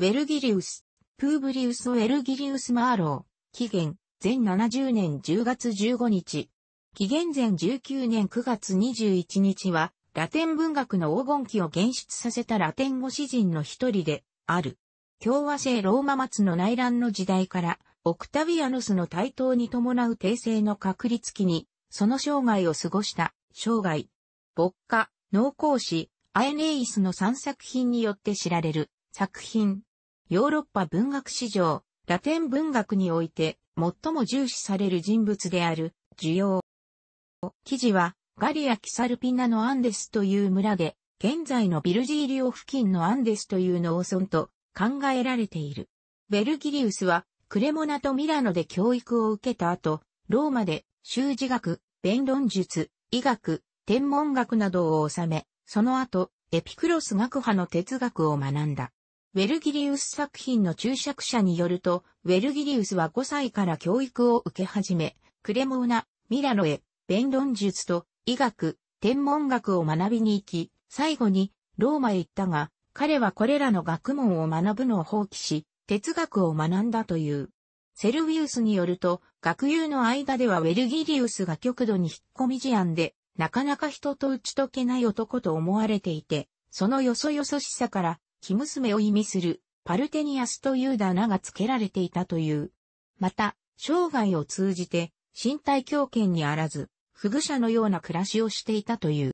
ウェルギリウス、プーブリウス・ウェルギリウス・マーロー、紀元、全70年10月15日。紀元前19年9月21日は、ラテン文学の黄金期を現出させたラテン語詩人の一人で、ある。共和制ローマ末の内乱の時代から、オクタヴィアヌスの台頭に伴う帝政の確立期に、その生涯を過ごした、生涯。牧歌、農耕史、アエネイスの3作品によって知られる、作品、ヨーロッパ文学史上、ラテン文学において最も重視される人物である、需要。記事は、ガリア・キサルピナのアンデスという村で、現在のビルジーリオ付近のアンデスという農村と考えられている。ベルギリウスは、クレモナとミラノで教育を受けた後、ローマで修辞学、弁論術、医学、天文学などを収め、その後、エピクロス学派の哲学を学んだ。ウェルギリウス作品の注釈者によると、ウェルギリウスは5歳から教育を受け始め、クレモーナ、ミラノへ、弁論術と医学、天文学を学びに行き、最後にローマへ行ったが、彼はこれらの学問を学ぶのを放棄し、哲学を学んだという。セルウィウスによると、学友の間ではウェルギリウスが極度に引っ込み事案で、なかなか人と打ち解けない男と思われていて、そのよそよそしさから、生娘を意味するパルテニアスというだ名が付けられていたという。また、生涯を通じて身体強権にあらず、不具者のような暮らしをしていたという。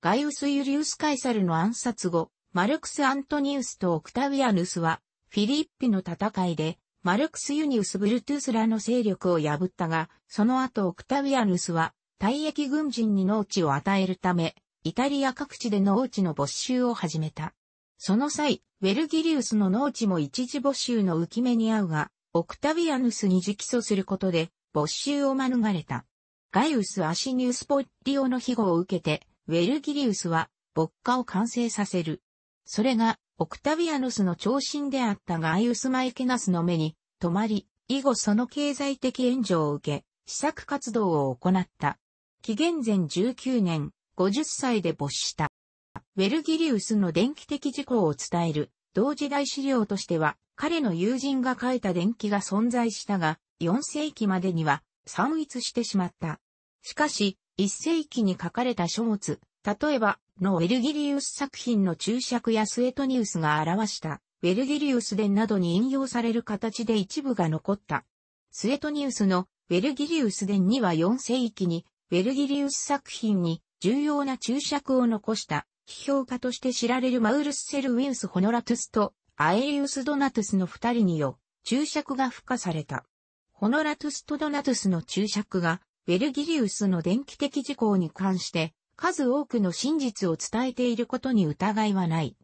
ガイウス・ユリウス・カイサルの暗殺後、マルクス・アントニウスとオクタウィアヌスは、フィリッピの戦いで、マルクス・ユニウス・ブルトゥースらの勢力を破ったが、その後オクタウィアヌスは、退役軍人に農地を与えるため、イタリア各地で農地の没収を始めた。その際、ウェルギリウスの農地も一時募集の浮き目に合うが、オクタビアヌスに直訴することで、没収を免れた。ガイウス・アシニウス・ポッリオの庇護を受けて、ウェルギリウスは、牧歌を完成させる。それが、オクタビアヌスの長身であったガイウス・マイケナスの目に、止まり、以後その経済的援助を受け、施策活動を行った。紀元前19年、50歳で没した。ウェルギリウスの電気的事項を伝える、同時代資料としては、彼の友人が書いた電気が存在したが、4世紀までには散逸してしまった。しかし、1世紀に書かれた書物、例えば、のウェルギリウス作品の注釈やスエトニウスが表した、ウェルギリウス伝などに引用される形で一部が残った。スエトニウスのウェルギリウス伝には4世紀に、ウェルギリウス作品に重要な注釈を残した批評家として知られるマウルス・セルウィウス・ホノラトゥスとアエリウス・ドナトゥスの二人によ、注釈が付加された。ホノラトゥスとドナトゥスの注釈が、ウェルギリウスの電気的事項に関して、数多くの真実を伝えていることに疑いはない。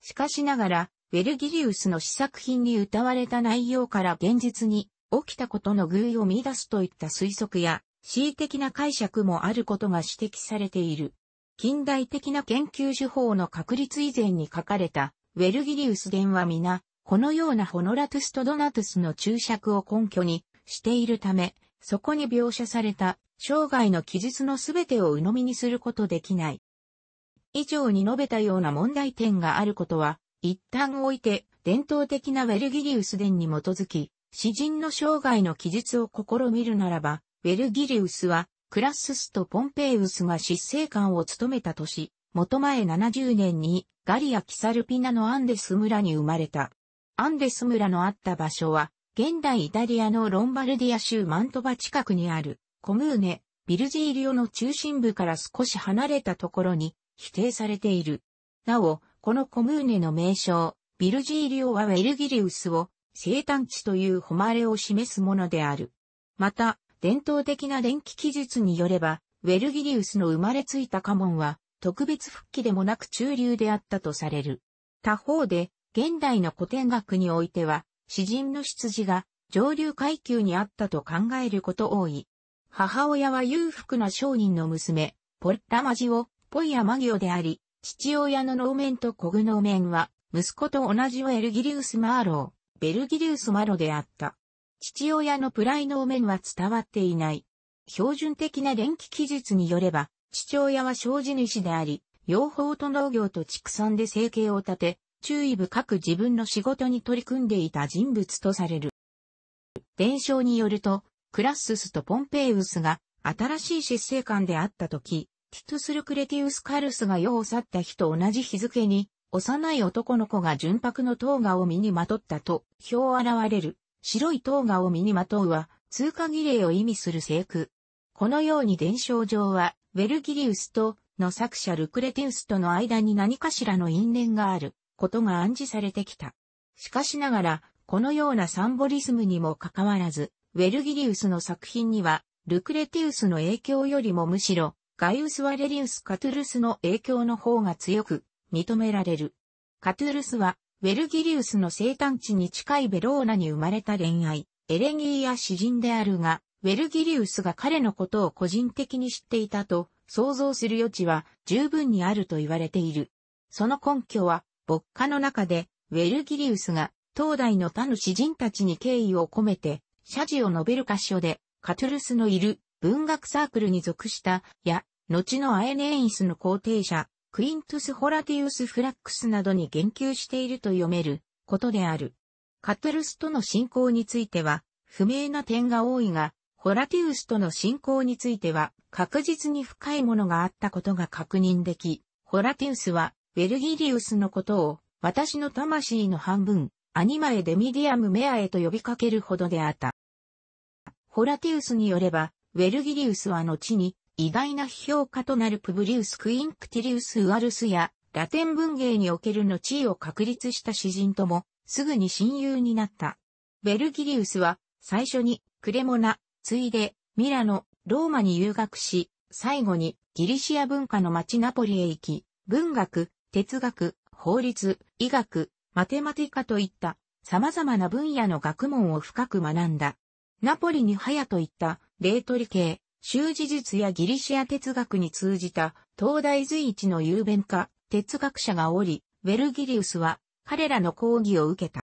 しかしながら、ウェルギリウスの試作品に歌われた内容から現実に起きたことの偶意を見出すといった推測や、恣意的な解釈もあることが指摘されている。近代的な研究手法の確立以前に書かれた、ウェルギリウス伝は皆、このようなホノラトゥスとドナトゥスの注釈を根拠にしているため、そこに描写された生涯の記述のすべてを鵜呑みにすることできない。以上に述べたような問題点があることは、一旦置いて、伝統的なウェルギリウス伝に基づき、詩人の生涯の記述を試みるならば、ウェルギリウスはクラッススとポンペイウスが執政官を務めた年、元前70年にガリア・キサルピナのアンデス村に生まれた。アンデス村のあった場所は、現代イタリアのロンバルディア州マントバ近くにある、コムーネ、ビルジーリオの中心部から少し離れたところに否定されている。なお、このコムーネの名称、ビルジーリオはウェルギリウスを生誕地という誉れを示すものである。また、伝統的な電気記述によれば、ウェルギリウスの生まれついた家紋は、特別復帰でもなく中流であったとされる。他方で、現代の古典学においては、詩人の出自が上流階級にあったと考えること多い。母親は裕福な商人の娘、ポッラマジオ、ポイアマギオであり、父親の能面とコグ能面は、息子と同じウェルギリウス・マーロー、ベルギリウス・マロであった。父親のプライの面は伝わっていない。標準的な電気記述によれば、父親は障子主であり、養蜂と農業と畜産で生計を立て、注意深く自分の仕事に取り組んでいた人物とされる。伝承によると、クラッススとポンペイウスが新しい執政官であった時、ティトスルクレティウスカルスが世を去った日と同じ日付に、幼い男の子が純白の塔画を身にまとったと、表現れる。白い塔画を身にまとうは、通過儀礼を意味する聖句。このように伝承上は、ウェルギリウスとの作者ルクレティウスとの間に何かしらの因縁があることが暗示されてきた。しかしながら、このようなサンボリズムにもかかわらず、ウェルギリウスの作品には、ルクレティウスの影響よりもむしろ、ガイウス・ワレリウス・カトゥルスの影響の方が強く認められる。カトゥルスはウェルギリウスの生誕地に近いベローナに生まれた恋愛、エレギーや詩人であるが、ウェルギリウスが彼のことを個人的に知っていたと想像する余地は十分にあると言われている。その根拠は、牧歌の中で、ウェルギリウスが当代の他の詩人たちに敬意を込めて、謝辞を述べる箇所で、カトゥルスのいる文学サークルに属した、や、後のアエネイスの皇帝者、クイントス・ホラティウス・フラックスなどに言及していると読めることである。カトルスとの信仰については、不明な点が多いが、ホラティウスとの信仰については、確実に深いものがあったことが確認でき、ホラティウスは、ウェルギリウスのことを、私の魂の半分、アニマエデミディアムメアへと呼びかけるほどであった。ホラティウスによれば、ウェルギリウスは後に、意外な批評家となるプブリウス・クインクティリウス・ウアルスや、ラテン文芸におけるの地位を確立した詩人とも、すぐに親友になった。ベルギリウスは、最初にクレモナ、ついでミラノ、ローマに留学し、最後にギリシア文化の町ナポリへ行き、文学、哲学、法律、医学、マテマティカといった様々な分野の学問を深く学んだ。ナポリに早といったレートリ系、修辞術やギリシア哲学に通じた東大随一の雄弁家、哲学者がおり、ウェルギリウスは彼らの講義を受けた。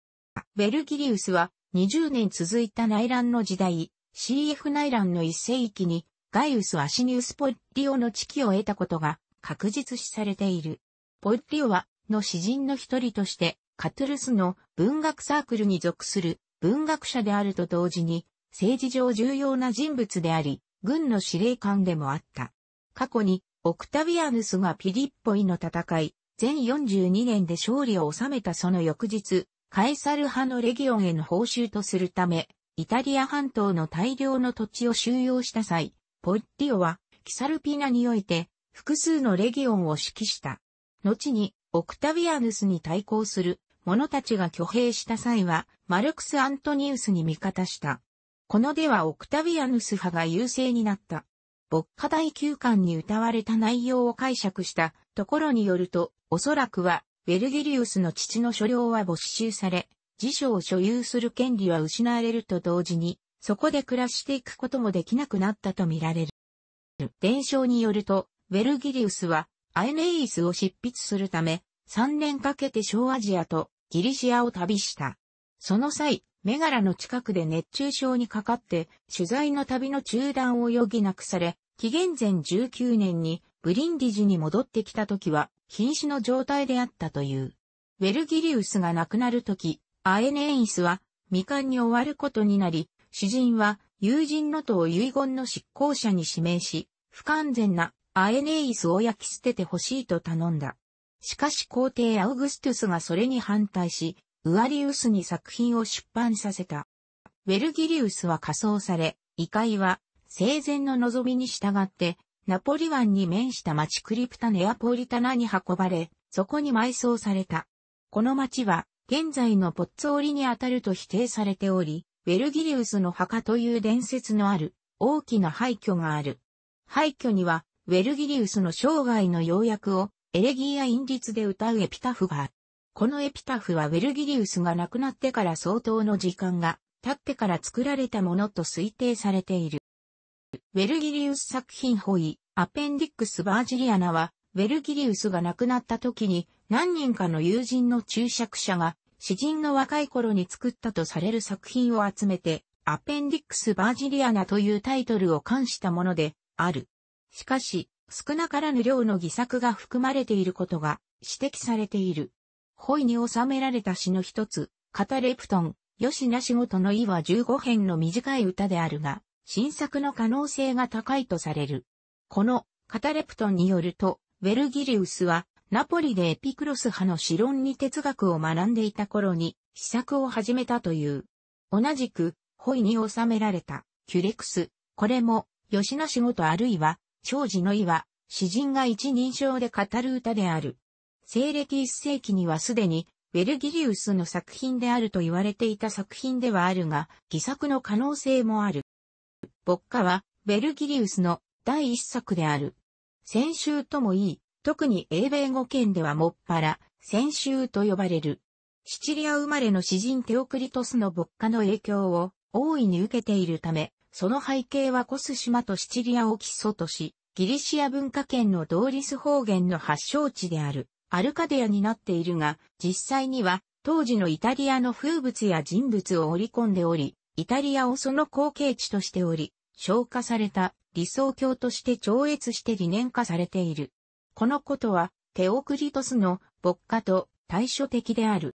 ウェルギリウスは20年続いた内乱の時代、CF 内乱の一世紀にガイウス・アシニウス・ポッリオの知己を得たことが確実視されている。ポッリオはの詩人の一人としてカトゥルスの文学サークルに属する文学者であると同時に政治上重要な人物であり、軍の司令官でもあった。過去に、オクタヴィアヌスがピリッポイの戦い、全42年で勝利を収めたその翌日、カエサル派のレギオンへの報酬とするため、イタリア半島の大量の土地を収容した際、ポッティオは、キサルピナにおいて、複数のレギオンを指揮した。後に、オクタヴィアヌスに対抗する者たちが挙兵した際は、マルクス・アントニウスに味方した。このではオクタビアヌス派が優勢になった。牧歌第九巻に歌われた内容を解釈したところによると、おそらくは、ベルギリウスの父の所領は没収され、辞書を所有する権利は失われると同時に、そこで暮らしていくこともできなくなったとみられる。伝承によると、ベルギリウスは、アエネイスを執筆するため、3年かけて小アジアとギリシアを旅した。その際、メガラの近くで熱中症にかかって取材の旅の中断を余儀なくされ、紀元前19年にブリンディジに戻ってきた時は瀕死の状態であったという。ウェルギリウスが亡くなる時、アエネイスは未完に終わることになり、主人は友人のとを遺言の執行者に指名し、不完全なアエネイスを焼き捨ててほしいと頼んだ。しかし皇帝アウグストゥスがそれに反対し、ウアリウスに作品を出版させた。ウェルギリウスは仮装され、異界は生前の望みに従って、ナポリ湾に面した町クリプタネアポリタナに運ばれ、そこに埋葬された。この町は、現在のポッツオリにあたると否定されており、ウェルギリウスの墓という伝説のある、大きな廃墟がある。廃墟には、ウェルギリウスの生涯の要約を、エレギーや陰律で歌うエピタフがあっこのエピタフはウェルギリウスが亡くなってから相当の時間が経ってから作られたものと推定されている。ウェルギリウス作品ホイ、アペンディックス・バージリアナは、ウェルギリウスが亡くなった時に何人かの友人の注釈者が詩人の若い頃に作ったとされる作品を集めて、アペンディックス・バージリアナというタイトルを冠したものである。しかし、少なからぬ量の偽作が含まれていることが指摘されている。ホイに収められた詩の一つ、カタレプトン、吉名仕事の意は15編の短い歌であるが、新作の可能性が高いとされる。この、カタレプトンによると、ウェルギリウスは、ナポリでエピクロス派の詩論に哲学を学んでいた頃に、試作を始めたという。同じく、ホイに収められた、キュレクス。これも、吉名仕事あるいは、長寿の意は、詩人が一人称で語る歌である。西暦一世紀にはすでに、ベルギリウスの作品であると言われていた作品ではあるが、偽作の可能性もある。牧歌は、ベルギリウスの第一作である。先週ともいい、特に英米語圏ではもっぱら、先週と呼ばれる。シチリア生まれの詩人テオクリトスの牧歌の影響を大いに受けているため、その背景はコス島とシチリアを基礎とし、ギリシア文化圏のドーリス方言の発祥地である。アルカデアになっているが、実際には当時のイタリアの風物や人物を織り込んでおり、イタリアをその後継地としており、消化された理想郷として超越して理念化されている。このことは、テオクリトスの牧歌と対照的である。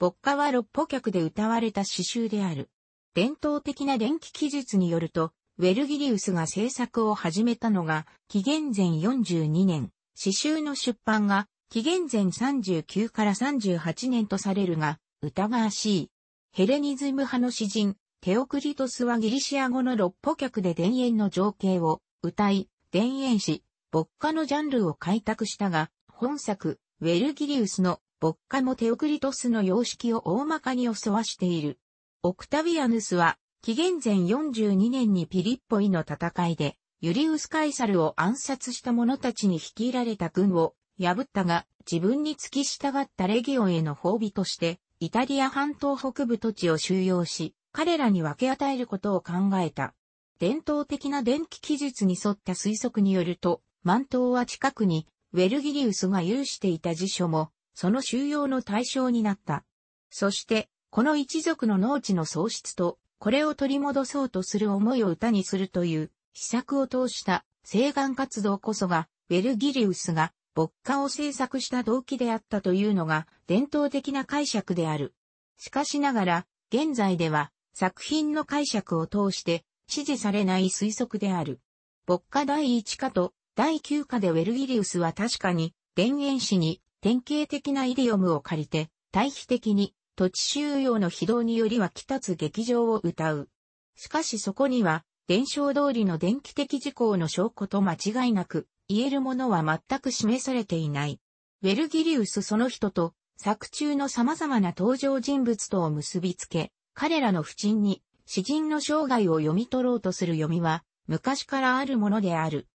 牧歌は六歩客で歌われた詩集である。伝統的な電気記述によると、ウェルギリウスが制作を始めたのが、紀元前42年、詩集の出版が、紀元前39から38年とされるが、疑わしい。ヘレニズム派の詩人、テオクリトスはギリシア語の六歩脚で田園の情景を歌い、田園詩、牧歌のジャンルを開拓したが、本作、ウェルギリウスの牧歌もテオクリトスの様式を大まかに襲わしている。オクタビアヌスは、紀元前42年にピリッポイの戦いで、ユリウス・カイサルを暗殺した者たちに率いられた軍を破ったが、自分に付き従ったレギオンへの褒美として、イタリア半島北部土地を収容し、彼らに分け与えることを考えた。伝統的な電気技術に沿った推測によると、ン島は近くに、ウェルギリウスが有していた辞書も、その収容の対象になった。そして、この一族の農地の喪失と、これを取り戻そうとする思いを歌にするという、施策を通した請願活動こそが、ウェルギリウスが、牧歌を制作した動機であったというのが、伝統的な解釈である。しかしながら、現在では、作品の解釈を通して、支持されない推測である。牧歌第一課と第九課でウェルギリウスは確かに、田園史に典型的なイディオムを借りて、対比的に土地収容の非道によりは来たつ劇場を歌う。しかしそこには、伝承通りの電気的事項の証拠と間違いなく、言えるものは全く示されていない。ウェルギリウスその人と、作中の様々な登場人物とを結びつけ、彼らの不沈に、詩人の生涯を読み取ろうとする読みは、昔からあるものである。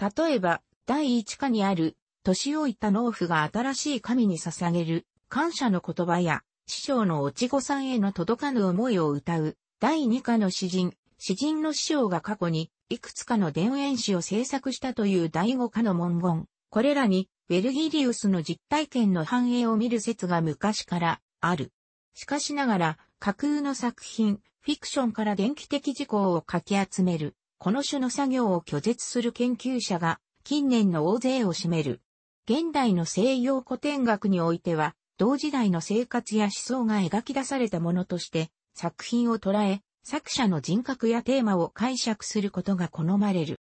例えば、第一課にある、年老いた農夫が新しい神に捧げる、感謝の言葉や、師匠のおちごさんへの届かぬ思いを歌う、第二課の詩人、詩人の師匠が過去に、いくつかの田園詩を制作したという第五課の文言。これらに、ベェルギリウスの実体験の反映を見る説が昔からある。しかしながら、架空の作品、フィクションから電気的事項をかき集める、この種の作業を拒絶する研究者が、近年の大勢を占める。現代の西洋古典学においては、同時代の生活や思想が描き出されたものとして、作品を捉え、作者の人格やテーマを解釈することが好まれる。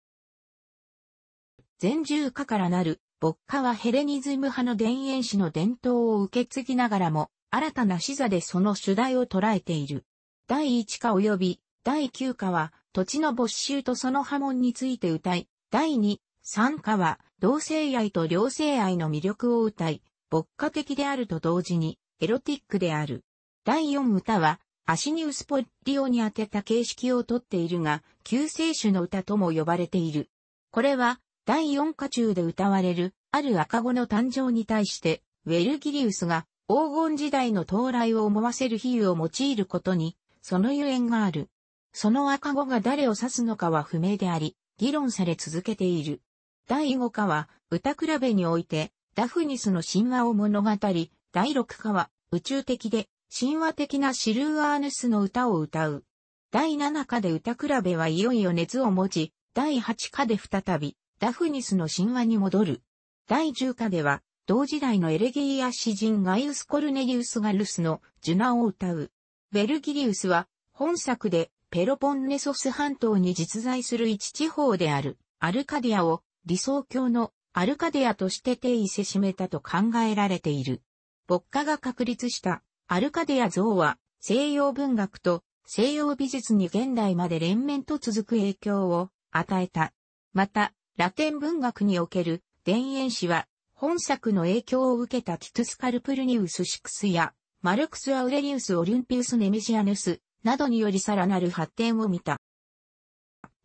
全十科からなる、牧歌はヘレニズム派の伝言師の伝統を受け継ぎながらも、新たな視座でその主題を捉えている。第一歌及び第九歌は、土地の没収とその波紋について歌い、第二、三歌は、同性愛と両性愛の魅力を歌い、牧歌的であると同時に、エロティックである。第四歌は、アシニウスポッリオに当てた形式をとっているが、救世主の歌とも呼ばれている。これは、第4課中で歌われる、ある赤子の誕生に対して、ウェルギリウスが黄金時代の到来を思わせる比喩を用いることに、そのゆえんがある。その赤子が誰を指すのかは不明であり、議論され続けている。第5課は、歌比べにおいて、ダフニスの神話を物語り、第6課は、宇宙的で神話的なシルーアーヌスの歌を歌う。第7課で歌比べはいよいよ熱を持ち、第8課で再び、ダフニスの神話に戻る。第10課では、同時代のエレギーア詩人ガイウス・コルネリウス・ガルスのジュナを歌う。ベルギリウスは、本作でペロポンネソス半島に実在する一地方であるアルカディアを理想郷のアルカディアとして定位せしめたと考えられている。牧歌が確立したアルカディア像は西洋文学と西洋美術に現代まで連綿と続く影響を与えた。また、ラテン文学における田園詩は本作の影響を受けたティトゥス・カルプルニウス・シクスやマルクス・アウレリウス・オリュンピウス・ネメシアヌスなどによりさらなる発展を見た。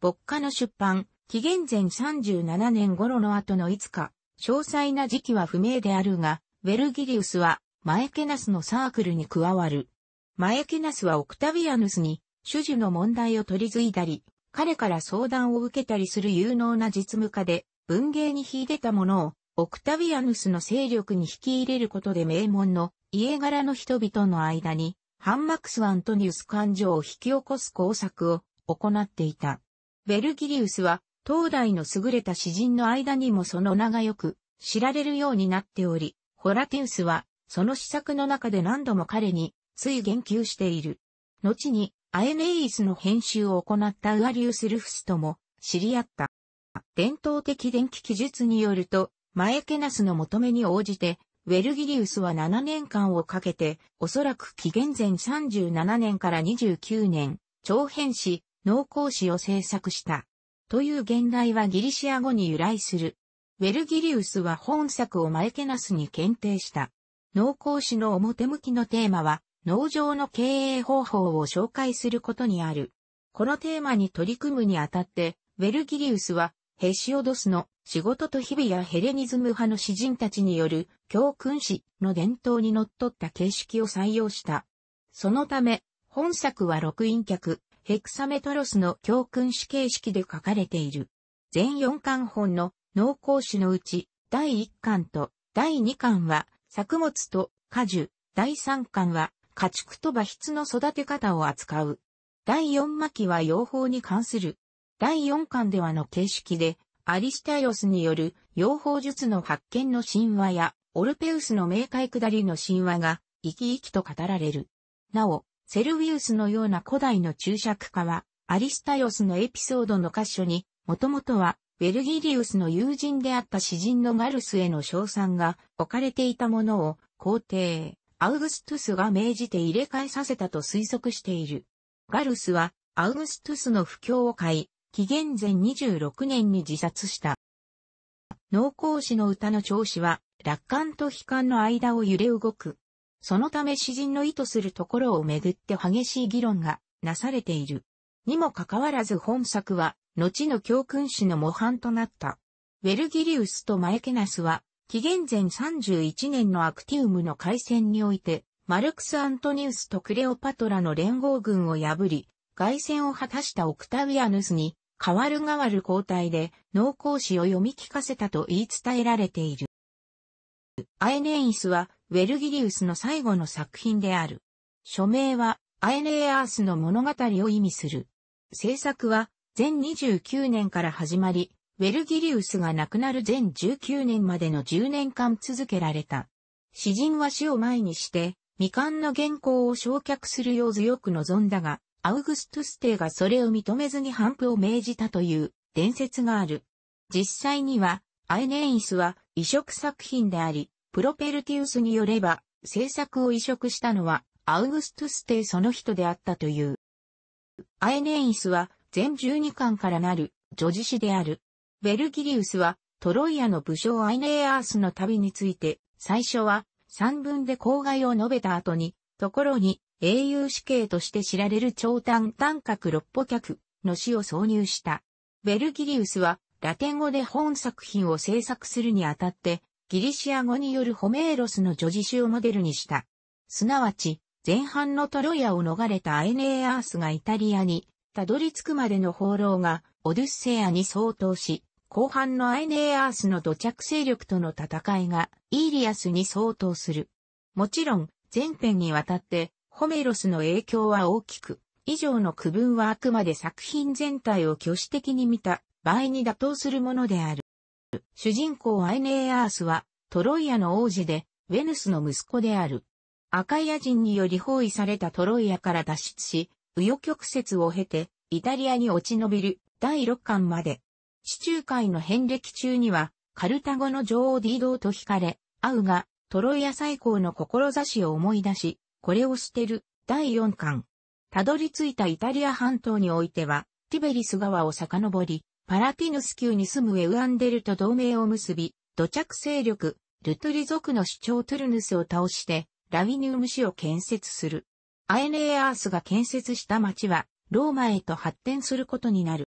牧歌の出版、紀元前37年頃の後のいつか、詳細な時期は不明であるが、ウェルギリウスはマエケナスのサークルに加わる。マエケナスはオクタビアヌスに、主事の問題を取り継いだり、彼から相談を受けたりする有能な実務家で、文芸に秀でたものを、オクタビアヌスの勢力に引き入れることで名門の家柄の人々の間に、ハンマクス・アントニウス感情を引き起こす工作を行っていた。ベルギリウスは、当代の優れた詩人の間にもその名がよく知られるようになっており、ホラテウスはその施策の中で何度も彼に、つい言及している。後に、アエネイスの編集を行ったウアリウス・ルフスとも知り合った。伝統的電気記述によると、マエケナスの求めに応じて、ウェルギリウスは7年間をかけて、おそらく紀元前37年から29年、長編誌、農耕誌を制作した。という現代はギリシア語に由来する。ウェルギリウスは本作をマエケナスに検定した。農耕史の表向きのテーマは、農場の経営方法を紹介することにある。このテーマに取り組むにあたって、ウェルギリウスは、ヘシオドスの仕事と日々やヘレニズム派の詩人たちによる教訓史の伝統に則っった形式を採用した。そのため、本作は六陰客、ヘクサメトロスの教訓史形式で書かれている。全4巻本の農耕史のうち、第1巻と第2巻は、作物と果樹、第3巻は、家畜と馬筆の育て方を扱う。第4巻は養蜂に関する。第4巻ではの形式で、アリスタイオスによる養蜂術の発見の神話や、オルペウスの冥界下りの神話が、生き生きと語られる。なお、セルビウスのような古代の注釈家は、アリスタイオスのエピソードの箇所に、もともとはベルギリウスの友人であった詩人のガルスへの称賛が置かれていたものを皇帝、アウグストゥスが命じて入れ替えさせたと推測している。ガルスはアウグストゥスの不況を買い、紀元前26年に自殺した。農耕詩の歌の調子は、楽観と悲観の間を揺れ動く。そのため詩人の意図するところをめぐって激しい議論がなされている。にもかかわらず本作は後の教訓史の模範となった。ウェルギリウスとマエケナスは、紀元前31年のアクティウムの海戦において、マルクス・アントニウスとクレオパトラの連合軍を破り、外戦を果たしたオクタウィアヌスに、代わる代わる交代で、農耕史を読み聞かせたと言い伝えられている。アエネイスは、ウェルギリウスの最後の作品である。署名は、アエネイアースの物語を意味する。制作は、全29年から始まり、ウェルギリウスが亡くなる全19年までの10年間続けられた。詩人は死を前にして、未完の原稿を焼却するよう強く望んだが、アウグストゥス帝がそれを認めずに反布を命じたという伝説がある。実際には、アイネイスは移植作品であり、プロペルティウスによれば、制作を移植したのはアウグストゥス帝その人であったという。アイネイスは全12巻からなる女子詩である。ベルギリウスはトロイアの武将アイネーアースの旅について、最初は三文で公害を述べた後に、ところに英雄死刑として知られる長短短角六歩脚の詩を挿入した。ベルギリウスはラテン語で本作品を制作するにあたって、ギリシア語によるホメーロスの女事詩をモデルにした。すなわち、前半のトロイアを逃れたアイネーアースがイタリアにたどり着くまでの放浪が、オデュッセアに相当し、後半のアイネーアースの土着勢力との戦いが、イーリアスに相当する。もちろん、前編にわたって、ホメロスの影響は大きく、以上の区分はあくまで作品全体を挙手的に見た場合に妥当するものである。主人公アイネーアースは、トロイアの王子で、ウェヌスの息子である。アカイア人により包囲されたトロイアから脱出し、紆余曲折を経て、イタリアに落ち延びる第6巻まで。地中海の遍歴中には、カルタゴの女王ディードーと惹かれ、アウが、トロイア最高の志を思い出し、これを捨てる第4巻。たどり着いたイタリア半島においては、ティベリス川を遡り、パラティヌス級に住むウェウアンデルと同盟を結び、土着勢力、ルトリ族の主張トゥルヌスを倒して、ラビニウム市を建設する。アエネーアースが建設した町は、ローマへと発展することになる。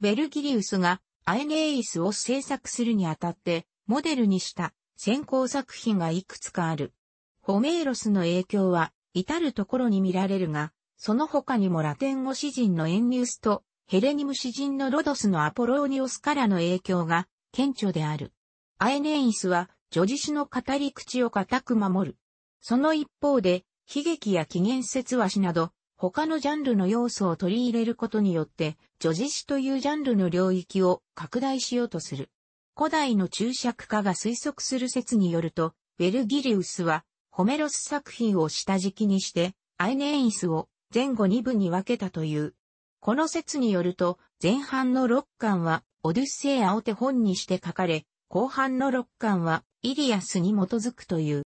ベルギリウスがアエネーイスを制作するにあたって、モデルにした先行作品がいくつかある。ホメーロスの影響は、至るところに見られるが、その他にもラテン語詩人のエンニウスと、ヘレニム詩人のロドスのアポローニオスからの影響が顕著である。アエネイスは、女子詩の語り口を固く守る。その一方で、悲劇や起源説話しなど、他のジャンルの要素を取り入れることによって、女児詩というジャンルの領域を拡大しようとする。古代の注釈家が推測する説によると、ウェルギリウスは、ホメロス作品を下敷きにして、アイネイイスを前後二部に分けたという。この説によると、前半の六巻は、オデュッセイアを手本にして書かれ、後半の六巻は、イリアスに基づくという。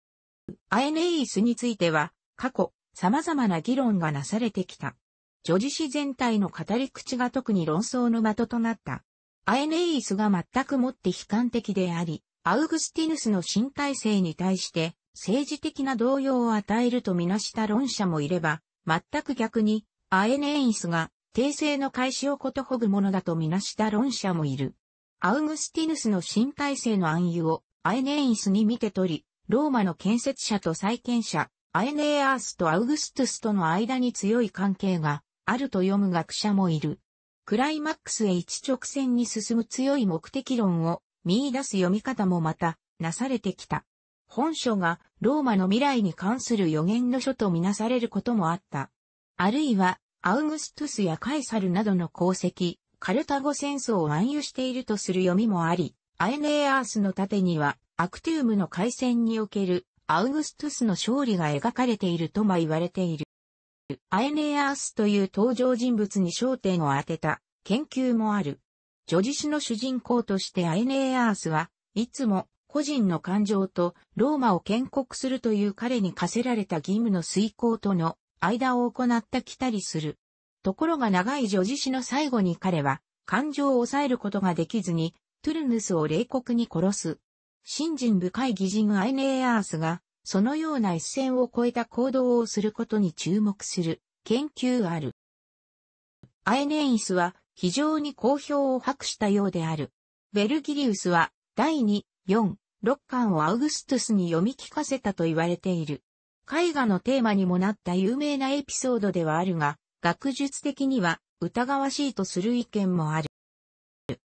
アイネイスについては、過去、様々な議論がなされてきた。女児史全体の語り口が特に論争の的となった。アエネイスが全くもって悲観的であり、アウグスティヌスの新体制に対して政治的な動揺を与えるとみなした論者もいれば、全く逆にアエネイスが訂正の開始をことほぐものだとみなした論者もいる。アウグスティヌスの新体制の暗喩をアエネイスに見て取り、ローマの建設者と再建者、アエネーアースとアウグストゥスとの間に強い関係があると読む学者もいる。クライマックスへ一直線に進む強い目的論を見出す読み方もまたなされてきた。本書がローマの未来に関する予言の書とみなされることもあった。あるいは、アウグストゥスやカエサルなどの功績、カルタゴ戦争を暗喩しているとする読みもあり、アエネーアースの盾には、アクティウムの海戦におけるアウグストゥスの勝利が描かれているとも言われている。アエネアースという登場人物に焦点を当てた研究もある。女児史の主人公としてアエネアースはいつも個人の感情とローマを建国するという彼に課せられた義務の遂行との間を行った来たりする。ところが長い女児史の最後に彼は感情を抑えることができずにトゥルヌスを冷酷に殺す。信心深い偽人アイネーアースが、そのような一線を越えた行動をすることに注目する研究ある。アイネイスは非常に好評を博したようである。ベルギリウスは第2、4、6巻をアウグストゥスに読み聞かせたと言われている。絵画のテーマにもなった有名なエピソードではあるが、学術的には疑わしいとする意見もある。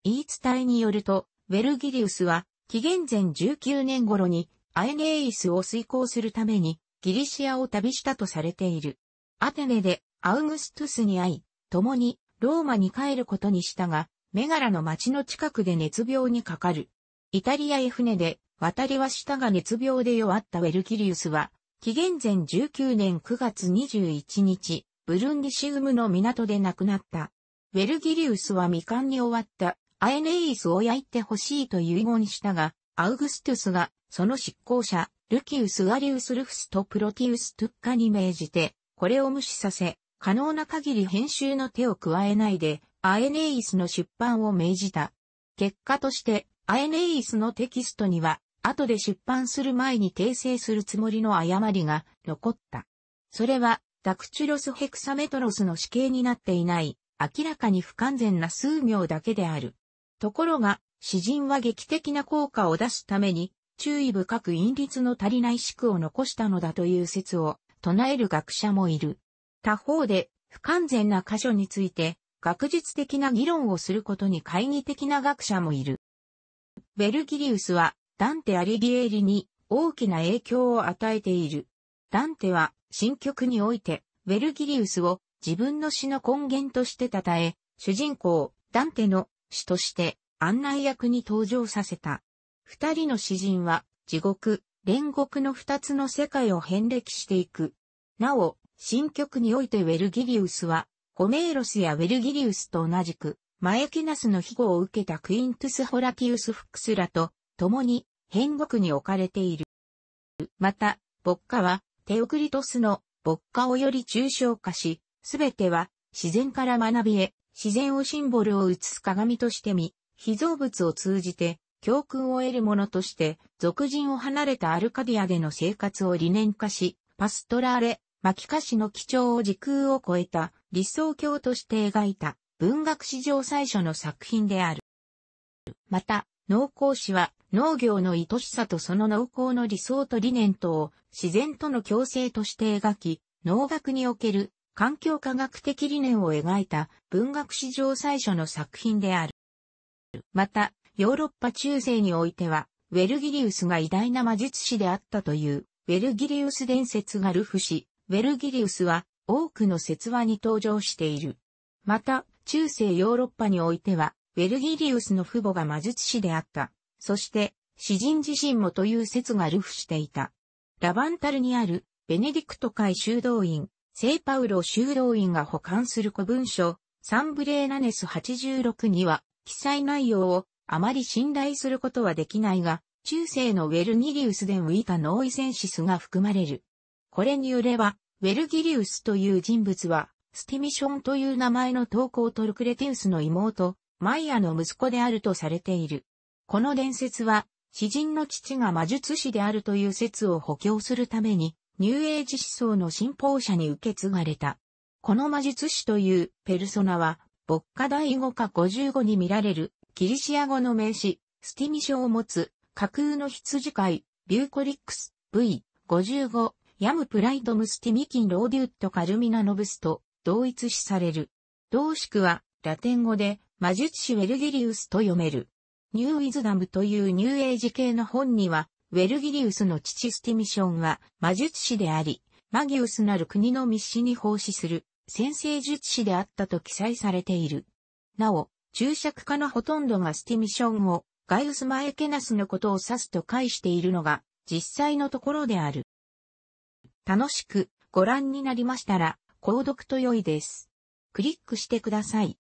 言い伝えによると、ベルギリウスは紀元前19年頃にアエネイスを遂行するためにギリシアを旅したとされている。アテネでアウグストゥスに会い、共にローマに帰ることにしたが、メガラの町の近くで熱病にかかる。イタリアへ船で渡りはしたが熱病で弱ったウェルキリウスは、紀元前19年9月21日、ブルンディシウムの港で亡くなった。ウェルギリウスは未完に終わったアエネイスを焼いてほしいと遺言したが、アウグストゥスが、その執行者、ルキウス・アリウス・ルフスとプロティウス・トゥッカに命じて、これを無視させ、可能な限り編集の手を加えないで、アエネイスの出版を命じた。結果として、アエネイスのテキストには、後で出版する前に訂正するつもりの誤りが残った。それは、ダクチュロスヘクサメトロスの死刑になっていない、明らかに不完全な数行だけである。ところが、詩人は劇的な効果を出すために、注意深く韻律の足りない宿を残したのだという説を唱える学者もいる。他方で、不完全な箇所について、学術的な議論をすることに懐疑的な学者もいる。ベルギリウスは、ダンテ・アリギエーリに大きな影響を与えている。ダンテは、新曲において、ベルギリウスを自分の詩の根源として称え、主人公、ダンテの師として案内役に登場させた。二人の詩人は地獄、煉獄の二つの世界を遍歴していく。なお、新曲においてウェルギリウスは、ホメーロスやウェルギリウスと同じく、マエキナスの庇護を受けたクイントゥス・ホラティウス・フックスらと、共に、変国に置かれている。また、牧歌は、テオクリトスの牧歌をより抽象化し、すべては自然から学びへ、自然をシンボルを映す鏡として見、被造物を通じて教訓を得るものとして、俗人を離れたアルカディアでの生活を理念化し、パストラーレ、牧歌詞の基調を時空を超えた理想郷として描いた文学史上最初の作品である。また、農耕史は農業の愛しさとその農耕の理想と理念とを自然との共生として描き、農学における環境科学的理念を描いた文学史上最初の作品である。また、ヨーロッパ中世においては、ウェルギリウスが偉大な魔術師であったという、ウェルギリウス伝説がルフし、ウェルギリウスは多くの説話に登場している。また、中世ヨーロッパにおいては、ウェルギリウスの父母が魔術師であった。そして、詩人自身もという説がルフしていた。ラバンタルにある、ベネディクト会修道院、セイパウロ修道院が保管する古文書、サンブレーナネス86には、記載内容をあまり信頼することはできないが、中世のウェルギリウスでウィータノーイセンシスが含まれる。これによれば、ウェルギリウスという人物は、スティミションという名前の投稿トルクレテウスの妹、マイアの息子であるとされている。この伝説は、詩人の父が魔術師であるという説を補強するためにニューエイジ思想の信奉者に受け継がれた。この魔術師というペルソナは、牧歌第5か55に見られる、ギリシア語の名詞、スティミ賞を持つ、架空の羊飼い、ビューコリックス、V55、ヤムプライドムスティミキンローデュットカルミナノブスと同一視される。同宿は、ラテン語で、魔術師ウェルギリウスと読める。ニューウィズダムというニューエイジ系の本には、ウェルギリウスの父スティミションは魔術師であり、マギウスなる国の密使に奉仕する先生術師であったと記載されている。なお、注釈家のほとんどがスティミションをガイウスマエケナスのことを指すと解しているのが実際のところである。楽しくご覧になりましたら、購読と良いです。クリックしてください。